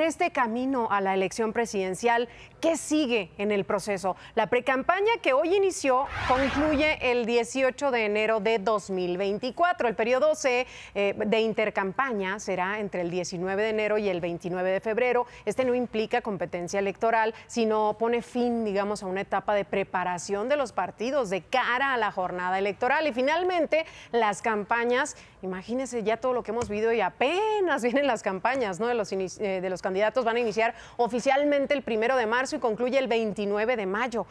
en este camino a la elección presidencial, ¿qué sigue en el proceso? La precampaña que hoy inició concluye el 18 de enero de 2024. El periodo C, eh, de intercampaña será entre el 19 de enero y el 29 de febrero. Este no implica competencia electoral, sino pone fin, digamos, a una etapa de preparación de los partidos de cara a la jornada electoral. Y finalmente, las campañas, imagínense ya todo lo que hemos vivido y apenas vienen las campañas, ¿no? De los, eh, de los candidatos van a iniciar oficialmente el primero de marzo y concluye el 29 de mayo.